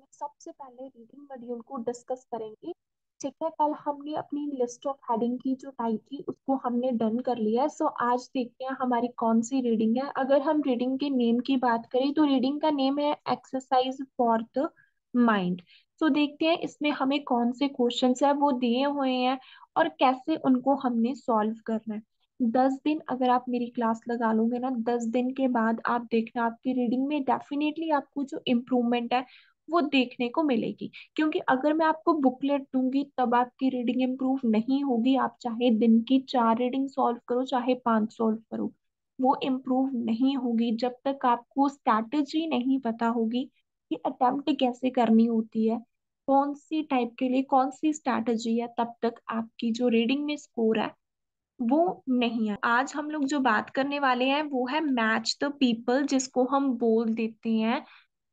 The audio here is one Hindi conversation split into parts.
में सबसे पहले रीडिंग मॉड्यूल को डिस्कस करेंगे ठीक है कल हमने अपनी लिस्ट ऑफ हेडिंग की जो टाइप थी उसको हमने डन कर लिया है सो आज देखते हैं हमारी कौन सी रीडिंग है अगर हम रीडिंग के नेम की बात करें तो रीडिंग का नेम है exercise for the mind so देखते हैं इसमें हमें कौन से क्वेश्चन है वो दिए हुए हैं और कैसे उनको हमने सॉल्व करना है दस दिन अगर आप मेरी क्लास लगा लोगे ना दस दिन के बाद आप देखना आपकी रीडिंग में डेफिनेटली आपको जो इम्प्रूवमेंट है वो देखने को मिलेगी क्योंकि अगर मैं आपको बुकलेट दूंगी तब आपकी रीडिंग इम्प्रूव नहीं होगी आप चाहे दिन की चार रीडिंग सॉल्व करो चाहे पांच सॉल्व करो वो इम्प्रूव नहीं होगी जब तक आपको स्ट्रैटेजी नहीं पता होगी कि अटेम्प्ट कैसे करनी होती है कौन सी टाइप के लिए कौन सी स्ट्रैटेजी है तब तक आपकी जो रीडिंग में स्कोर है वो नहीं है आज हम लोग जो बात करने वाले हैं वो है मैच द पीपल जिसको हम बोल देते हैं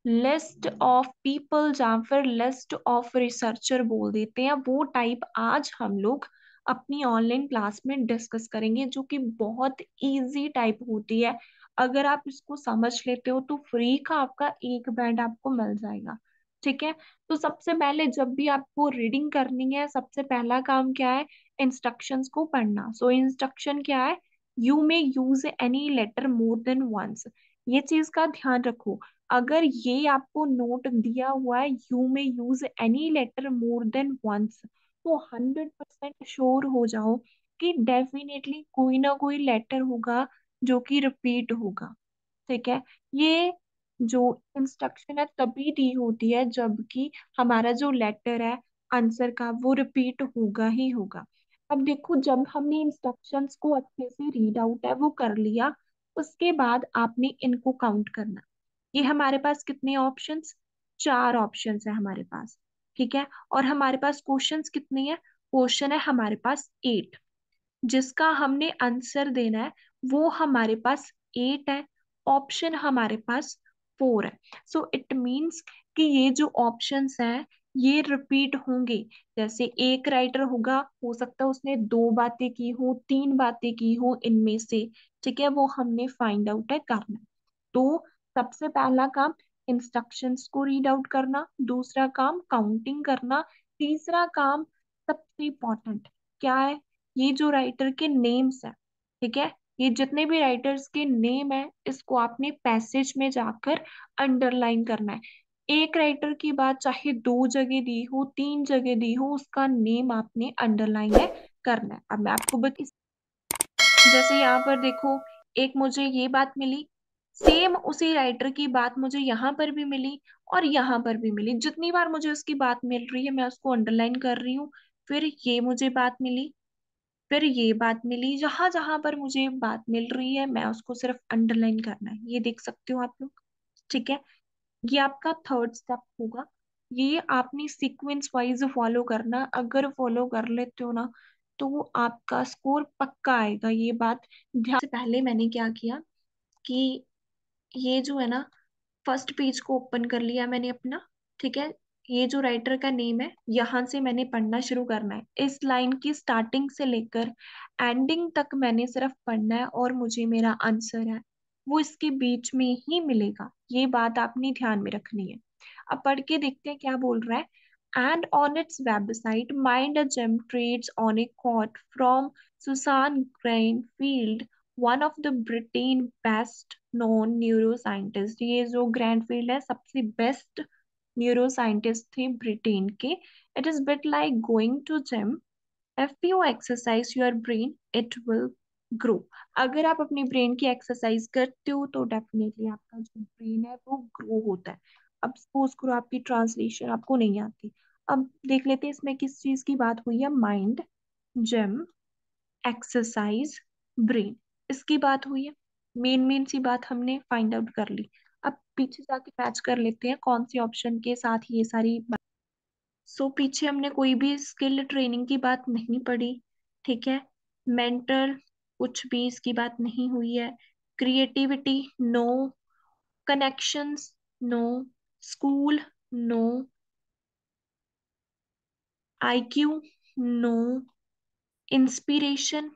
लिस्ट ऑफ पीपल या फिर लिस्ट ऑफ रिसर्चर बोल देते हैं वो टाइप आज हम लोग अपनी ऑनलाइन क्लास में डिस्कस करेंगे जो कि बहुत इजी टाइप होती है अगर आप इसको समझ लेते हो तो फ्री का आपका एक बैंड आपको मिल जाएगा ठीक है तो सबसे पहले जब भी आपको रीडिंग करनी है सबसे पहला काम क्या है इंस्ट्रक्शंस को पढ़ना सो so, इंस्ट्रक्शन क्या है you may use any letter more than once ये चीज का ध्यान रखो अगर ये आपको नोट दिया हुआ है you may use any letter more than once तो हंड्रेड परसेंट श्योर हो जाओ कि डेफिनेटली कोई ना कोई लेटर होगा जो कि रिपीट होगा ठीक है ये जो इंस्ट्रक्शन है तभी दी होती है जबकि हमारा जो लेटर है आंसर का वो रिपीट होगा ही होगा अब देखो जब हमने इंस्ट्रक्शंस को अच्छे से रीड आउट है वो कर लिया उसके बाद आपने इनको काउंट करना ये हमारे पास कितने ऑप्शन चार ऑप्शन है हमारे पास ठीक है और हमारे पास क्वेश्चन कितने हैं क्वेश्चन है हमारे पास एट जिसका हमने आंसर देना है वो हमारे पास एट है ऑप्शन हमारे पास फोर है सो इट मीन्स कि ये जो ऑप्शंस हैं ये रिपीट होंगे जैसे एक राइटर होगा हो सकता है उसने दो बातें की हो तीन बातें की हो इनमें से ठीक है वो हमने फाइंड आउट है करना तो सबसे पहला काम इंस्ट्रक्शंस को रीड आउट करना दूसरा काम काउंटिंग करना तीसरा काम सबसे इम्पोर्टेंट क्या है ये जो राइटर के नेम्स है ठीक है ये जितने भी राइटर्स के नेम है इसको आपने पैसेज में जाकर अंडरलाइन करना है एक राइटर की बात चाहे दो जगह दी हो तीन जगह दी हो उसका नेम आपने अंडरलाइन है करना है अब मैं आपको बता जैसे यहाँ पर देखो एक मुझे ये बात मिली सेम उसी राइटर की बात मुझे यहाँ पर भी मिली और यहाँ पर भी मिली जितनी बार मुझे उसकी बात मिल रही है मैं उसको अंडरलाइन कर रही हूँ फिर ये मुझे बात मिली फिर ये बात मिली जहां जहां पर मुझे बात मिल रही है मैं उसको सिर्फ अंडरलाइन करना है ये देख सकते हो आप लोग ठीक है ये आपका थर्ड स्टेप होगा ये आपने सीक्वेंस वाइज फॉलो करना अगर फॉलो कर लेते हो ना तो आपका स्कोर पक्का आएगा ये बात ध्यान से पहले मैंने क्या किया कि ये जो है ना फर्स्ट पेज को ओपन कर लिया मैंने अपना ठीक है ये जो राइटर का नेम है यहाँ से मैंने पढ़ना शुरू करना है इस लाइन की स्टार्टिंग से लेकर एंडिंग तक मैंने सिर्फ पढ़ना है और मुझे मेरा आंसर है वो इसके बीच में ही मिलेगा ये बात आपने ध्यान में रखनी है अब पढ़ के देखते हैं क्या बोल रहा है and on its website mind a gym trades on a quote from Susan Greenfield one of the Britain best known neuroscientist ये जो ग्रैंड फील्ड है सबसे बेस्ट न्यूरो साइंटिस्ट थे ब्रिटेन के it is bit like going to gym F P O exercise your brain it will grow अगर आप अपने ब्रेन की एक्सरसाइज करते हो तो डेफिनेटली आपका जो ब्रेन है वो ग्रो होता है अब सपोज करो आपकी ट्रांसलेशन आपको नहीं आती अब देख लेते हैं इसमें किस चीज की बात हुई है माइंड जिम एक्सरसाइज ब्रेन इसकी बात हुई है मेन मेन सी बात हमने फाइंड आउट कर ली अब पीछे जाके मैच कर लेते हैं कौन सी ऑप्शन के साथ ये सारी बात सो so, पीछे हमने कोई भी स्किल ट्रेनिंग की बात नहीं पढ़ी ठीक है मेंटल कुछ भी इसकी बात नहीं हुई है creativity no connections no school no IQ no inspiration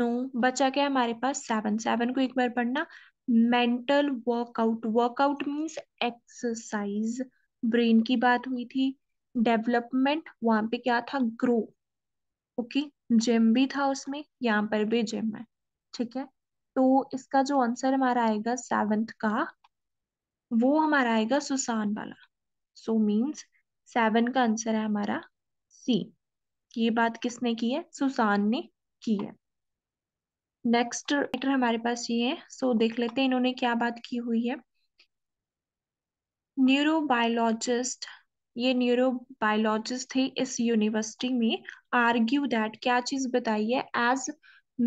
no बचा क्या हमारे पास सेवन सेवन को एक बार पढ़ना mental workout workout means exercise brain की बात हुई थी डेवलपमेंट वहां पे क्या था ग्रो ओके okay? जिम भी था उसमें यहाँ पर भी जिम है ठीक है तो इसका जो आंसर हमारा आएगा सेवेंथ का वो हमारा आएगा सुसान वाला सो मीन्स सेवन का आंसर है हमारा सी ये बात किसने की है सुसान ने की है नेक्स्ट राइटर हमारे पास ये है सो so, देख लेते हैं इन्होंने क्या बात की हुई है न्यूरोबायोलॉजिस्ट ये न्यूरोबायोलॉजिस्ट थे इस यूनिवर्सिटी में आर्ग्यू दैट क्या चीज बताई है as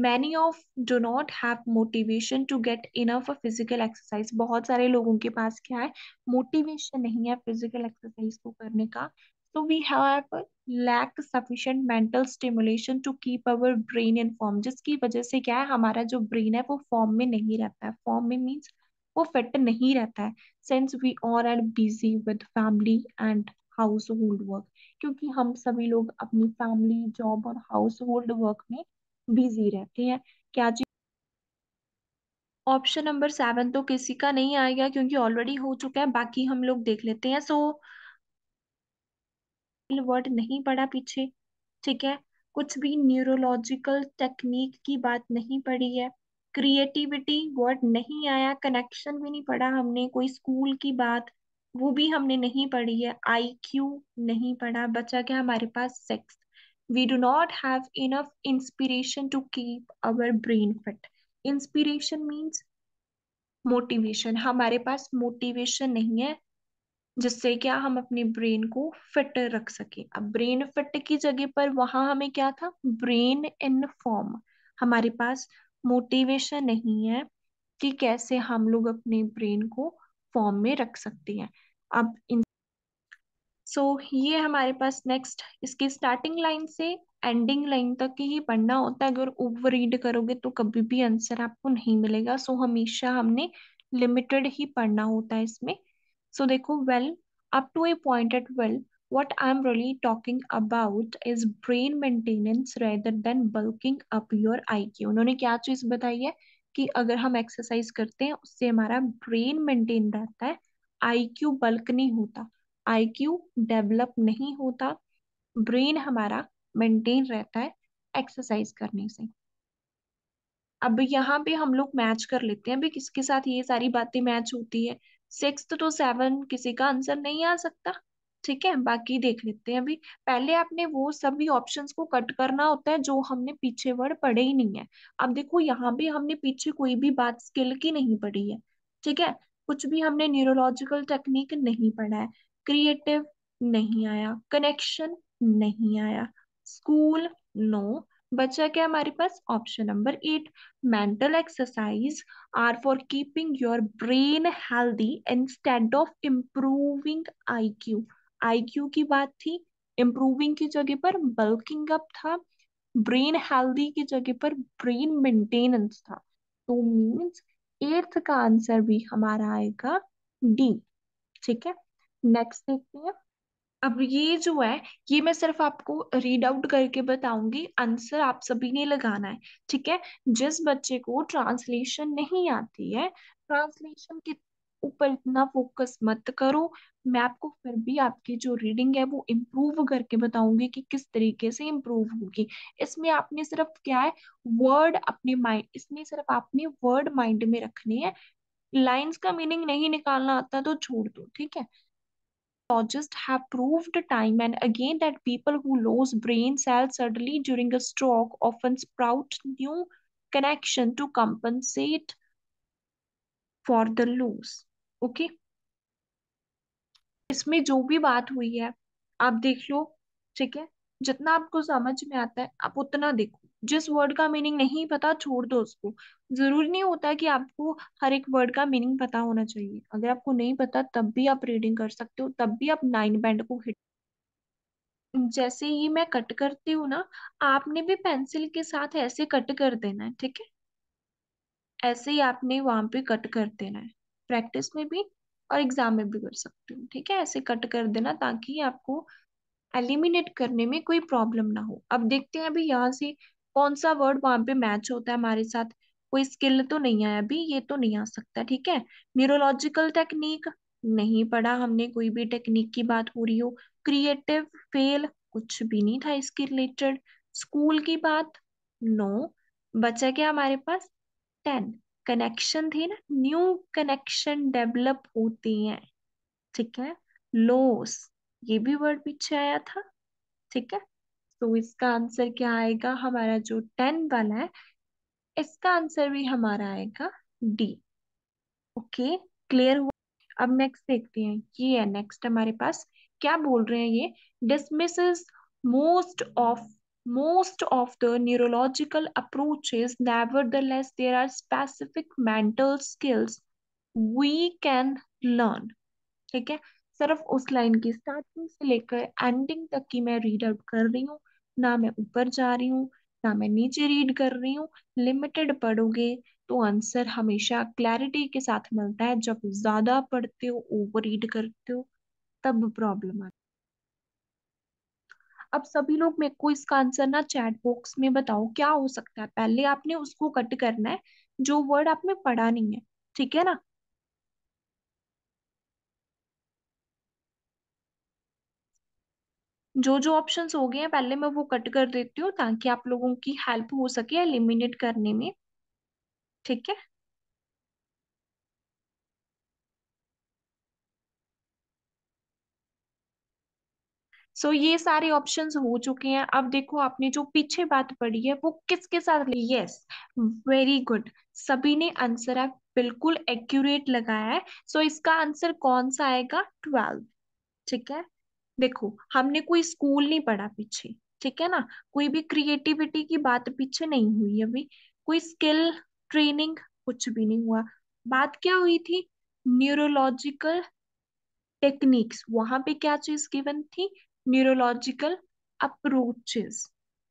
many of do not have motivation to get enough physical exercise बहुत सारे लोगों के पास क्या है मोटिवेशन नहीं है फिजिकल एक्सरसाइज को करने का so we have lack sufficient mental stimulation to keep our brain in form जिसकी वजह से क्या है हमारा जो ब्रेन है वो फॉर्म में नहीं रहता है फॉर्म में मीन्स वो फिट नहीं रहता है since we all are busy with family and household work क्योंकि हम सभी लोग अपनी फैमिली जॉब और हाउस होल्ड वर्क में बिजी रहते हैं क्या चीज ऑप्शन नंबर सेवन तो किसी का नहीं आएगा क्योंकि ऑलरेडी हो चुका है बाकी हम लोग देख लेते हैं सो so, वर्ड नहीं पड़ा पीछे ठीक है कुछ भी न्यूरोलॉजिकल टेक्निक की बात नहीं पड़ी है क्रिएटिविटी वर्ड नहीं आया कनेक्शन भी नहीं पढ़ा हमने कोई स्कूल की बात वो भी हमने नहीं पढ़ी है आई क्यू नहीं पढ़ा बचा क्या हमारे पास since we do not have enough inspiration to keep our brain fit inspiration means motivation हमारे पास मोटिवेशन नहीं है जिससे क्या हम अपने ब्रेन को फिट रख सके अब ब्रेन फिट की जगह पर वहां हमें क्या था ब्रेन इन फॉर्म हमारे पास मोटिवेशन नहीं है कि कैसे हम लोग अपने ब्रेन को फॉर्म में रख सकती हैं अब इन सो so, ये हमारे पास नेक्स्ट इसके स्टार्टिंग लाइन से एंडिंग लाइन तक ही पढ़ना होता है अगर ओवर रीड करोगे तो कभी भी आंसर आपको नहीं मिलेगा सो so, हमेशा हमने लिमिटेड ही पढ़ना होता है इसमें सो so, देखो well up to a point at well what what i'm really talking about is brain maintenance rather than bulking up your iq उन्होंने क्या चीज बताई है कि अगर हम एक्सरसाइज करते हैं उससे हमारा ब्रेन मेंटेन रहता है आईक्यू बल्क नहीं होता आईक्यू डेवलप नहीं होता ब्रेन हमारा मेंटेन रहता है एक्सरसाइज करने से अब यहाँ पे हम लोग मैच कर लेते हैं भी किसके साथ ये सारी बातें मैच होती है सिक्स तो सेवन किसी का आंसर नहीं आ सकता ठीक है बाकी देख लेते हैं अभी पहले आपने वो सभी ऑप्शंस को कट करना होता है जो हमने पीछे वर्ड पढ़े ही नहीं है अब देखो यहाँ भी हमने पीछे कोई भी बात स्किल की नहीं पढ़ी है ठीक है कुछ भी हमने न्यूरोलॉजिकल टेक्निक नहीं पढ़ा है क्रिएटिव नहीं आया कनेक्शन नहीं आया स्कूल नो बचा क्या हमारे पास option number eight mental exercise are for keeping your brain healthy instead of improving IQ IQ की बात थी इम्प्रूविंग की जगह पर बल्किंग अप था ब्रेन हेल्दी की जगह पर ब्रेन मेंटेनेंस था तो मींस एट्थ का आंसर भी हमारा आएगा डी ठीक है नेक्स्ट देखते हैं अब ये जो है ये मैं सिर्फ आपको रीड आउट करके बताऊंगी आंसर आप सभी ने लगाना है ठीक है जिस बच्चे को ट्रांसलेशन नहीं आती है ट्रांसलेशन की ऊपर इतना फोकस मत करो मैं आपको फिर भी आपकी जो रीडिंग है वो इम्प्रूव करके बताऊंगी कि किस तरीके से इम्प्रूव होगी इसमें आपने सिर्फ क्या है वर्ड अपने माइंड इसमें सिर्फ आपने वर्ड माइंड में रखने हैं लाइंस का मीनिंग नहीं निकालना आता तो छोड़ दो ठीक है just have proved time and again that people who lose brain cell suddenly during a stroke of an sprout new connection to compensate for the loss okay इसमें जो भी बात हुई है आप देख लो ठीक है जितना आपको समझ में आता है आप उतना देखो जिस वर्ड का मीनिंग नहीं पता छोड़ दो उसको जरूरी नहीं होता कि आपको हर एक वर्ड का मीनिंग पता होना चाहिए अगर आपको नहीं पता तब भी आप रीडिंग कर सकते हो तब भी आप नाइन बैंड को हिट जैसे ही मैं कट करती हूँ ना आपने भी पेंसिल के साथ ऐसे कट कर देना है ठीक है ऐसे ही आपने वहां पे कट कर देना है प्रैक्टिस में भी और एग्जाम में भी कर सकते हो ठीक है ऐसे कट कर देना ताकि आपको एलिमिनेट करने में कोई प्रॉब्लम ना हो अब देखते हैं अभी यहाँ से कौन सा वर्ड वहां पे मैच होता है हमारे साथ कोई स्किल तो नहीं आया अभी ये तो नहीं आ सकता ठीक है न्यूरोलॉजिकल टेक्निक नहीं पढ़ा हमने कोई भी टेक्निक की बात हो रही हो क्रिएटिव फेल कुछ भी नहीं था इसके रिलेटेड स्कूल की बात नो बचा क्या हमारे पास टेन कनेक्शन थे ना न्यू कनेक्शन डेवलप होते हैं ठीक है लोस ये भी वर्ड पीछे आया था ठीक है तो इसका आंसर क्या आएगा हमारा जो टेन वाला है इसका आंसर भी हमारा आएगा डी ओके क्लियर हुआ अब नेक्स्ट देखते हैं ये है नेक्स्ट हमारे पास क्या बोल रहे हैं ये dismiss most of most of the neurological approaches, nevertheless, there are specific mental skills we can learn. ठीक है सिर्फ उस लाइन की स्टार्टिंग से लेकर एंडिंग तक की मैं रीड आउट कर रही हूँ ना मैं ऊपर जा रही हूँ ना मैं नीचे रीड कर रही हूँ लिमिटेड पढ़ोगे तो आंसर हमेशा क्लैरिटी के साथ मिलता है जब ज्यादा पढ़ते हो ओवर रीड करते हो तब प्रॉब्लम आती अब सभी लोग मेरे को इसका आंसर ना चैट बॉक्स में बताओ क्या हो सकता है पहले आपने उसको कट करना है जो वर्ड आपने पढ़ा नहीं है ठीक है ना जो जो ऑप्शंस हो गए हैं पहले मैं वो कट कर देती हूँ ताकि आप लोगों की हेल्प हो सके एलिमिनेट करने में ठीक है सो ये सारे ऑप्शंस हो चुके हैं अब देखो आपने जो पीछे बात पढ़ी है वो किसके साथ यस वेरी गुड सभी ने आंसर आप बिल्कुल एक्यूरेट लगाया है सो so, इसका आंसर कौन सा आएगा ट्वेल्व ठीक है देखो हमने कोई स्कूल नहीं पढ़ा पीछे ठीक है ना कोई भी क्रिएटिविटी की बात पीछे नहीं हुई अभी कोई स्किल ट्रेनिंग कुछ भी नहीं हुआ बात क्या हुई थी न्यूरोलॉजिकल टेक्निक्स वहां पे क्या चीज गिवन थी न्यूरोलॉजिकल अप्रोचेस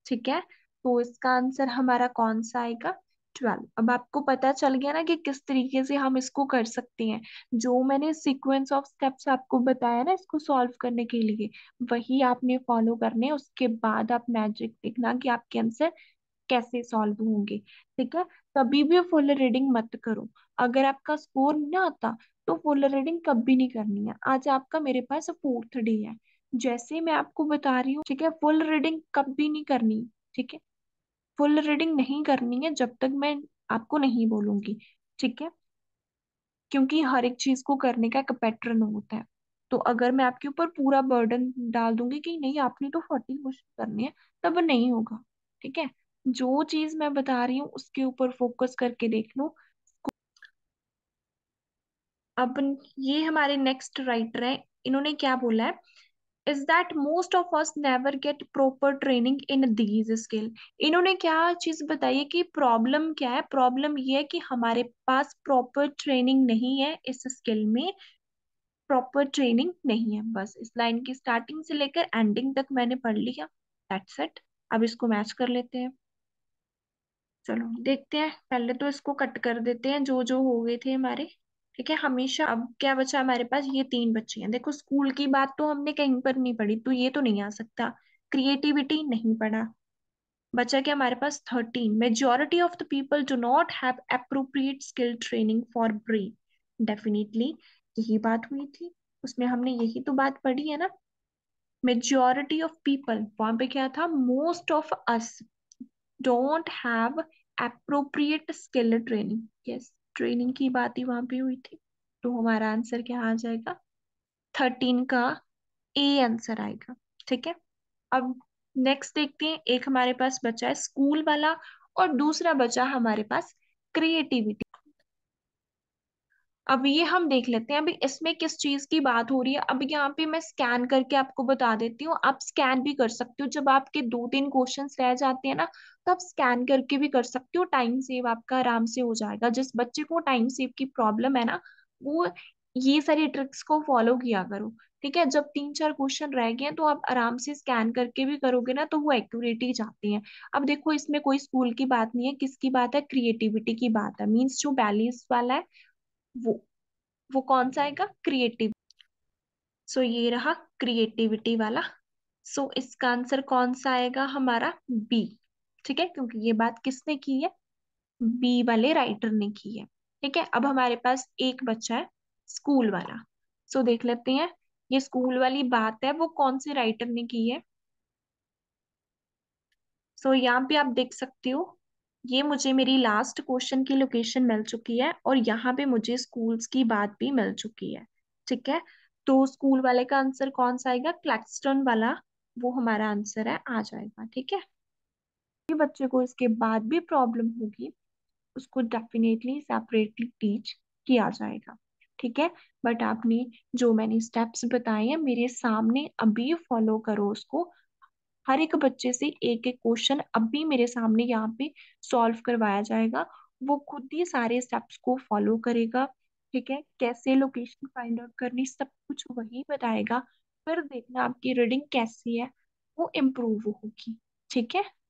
ठीक है तो इसका आंसर हमारा कौन सा आएगा ट्वेल्व अब आपको पता चल गया ना कि किस तरीके से हम इसको कर सकते हैं जो मैंने सीक्वेंस ऑफ स्टेप्स आपको बताया ना इसको सॉल्व करने के लिए वही आपने फॉलो करने उसके बाद आप मैजिक देखना कि आपके आंसर कैसे सॉल्व होंगे ठीक है कभी भी फुल रीडिंग मत करो अगर आपका स्कोर ना आता तो फुल रीडिंग कभी नहीं करनी है आज आपका मेरे पास फोर्थ डे है जैसे मैं आपको बता रही हूँ ठीक है फुल रीडिंग कब भी नहीं करनी ठीक है फुल रीडिंग नहीं करनी है जब तक मैं आपको नहीं बोलूंगी ठीक है क्योंकि हर एक चीज को करने का एक पैटर्न होता है तो अगर मैं आपके ऊपर पूरा बर्डन डाल दूंगी कि नहीं आपने तो फोर्टी क्वेश्चन करने हैं तब नहीं होगा ठीक है जो चीज मैं बता रही हूँ उसके ऊपर फोकस करके देख लो अब ये हमारे नेक्स्ट राइटर है इन्होंने क्या बोला है is that most of us never get proper training in these skill इन्होंने क्या चीज बताई है कि प्रॉब्लम क्या है प्रॉब्लम ये है कि हमारे पास प्रॉपर ट्रेनिंग नहीं है इस स्किल में प्रॉपर ट्रेनिंग नहीं है बस इस लाइन की स्टार्टिंग से लेकर एंडिंग तक मैंने पढ़ लिया दैट्स इट अब इसको मैच कर लेते हैं चलो देखते हैं पहले तो इसको कट कर देते हैं जो जो हो गए थे हमारे ठीक है हमेशा अब क्या बचा हमारे पास ये तीन बच्चे हैं देखो स्कूल की बात तो हमने कहीं पर नहीं पढ़ी तो ये तो नहीं आ सकता क्रिएटिविटी नहीं पढ़ा बचा क्या हमारे पास thirteen majority of the people do not have appropriate skill training for brain definitely यही बात हुई थी उसमें हमने यही तो बात पढ़ी है ना मेजोरिटी ऑफ पीपल वहां पे क्या था most of us don't have appropriate skill training yes training की बात ही वहां पे हुई थी तो हमारा आंसर क्या आ जाएगा थर्टीन का ए आंसर आएगा ठीक है अब नेक्स्ट देखते हैं एक हमारे पास बचा है स्कूल वाला और दूसरा बचा हमारे पास क्रिएटिविटी अब ये हम देख लेते हैं अभी इसमें किस चीज की बात हो रही है अब यहाँ पे मैं स्कैन करके आपको बता देती हूँ आप स्कैन भी कर सकते हो जब आपके दो तीन क्वेश्चन रह जाते हैं ना तो आप स्कैन करके भी कर सकते हो टाइम सेव आपका आराम से हो जाएगा जिस बच्चे को टाइम सेव की प्रॉब्लम है ना वो ये सारी ट्रिक्स को फॉलो किया करो ठीक है जब तीन चार क्वेश्चन रह गए तो आप आराम से स्कैन करके भी करोगे ना तो वो एक्यूरेट ही जाते हैं अब देखो इसमें कोई स्कूल की बात नहीं है किसकी बात है क्रिएटिविटी की बात है मीन्स जो बैलेंस वाला है वो वो कौन सा आएगा क्रिएटिव सो ये रहा क्रिएटिविटी वाला सो so, इसका आंसर कौन सा आएगा हमारा बी ठीक है क्योंकि ये बात किसने की है बी वाले राइटर ने की है ठीक है अब हमारे पास एक बच्चा है स्कूल वाला सो so, देख लेते हैं ये स्कूल वाली बात है वो कौन से राइटर ने की है सो so, यहाँ पे आप देख सकते हो ये मुझे मेरी लास्ट क्वेश्चन की लोकेशन मिल चुकी है और यहाँ पे मुझे स्कूल्स की बात भी मिल चुकी है ठीक है तो स्कूल वाले का आंसर कौन सा आएगा क्लैक्सटन वाला वो हमारा आंसर है आ जाएगा ठीक है ये बच्चे को इसके बाद भी प्रॉब्लम होगी उसको डेफिनेटली सेपरेटली टीच किया जाएगा ठीक है बट आपने जो मैंने स्टेप्स बताए हैं मेरे सामने अभी फॉलो करो उसको हर एक बच्चे से एक एक क्वेश्चन अभी मेरे सामने यहाँ पे सॉल्व करवाया जाएगा वो खुद ही सारे स्टेप्स को फॉलो करेगा ठीक है कैसे लोकेशन फाइंड आउट करनी सब कुछ वही बताएगा फिर देखना आपकी रीडिंग कैसी है वो इम्प्रूव होगी ठीक है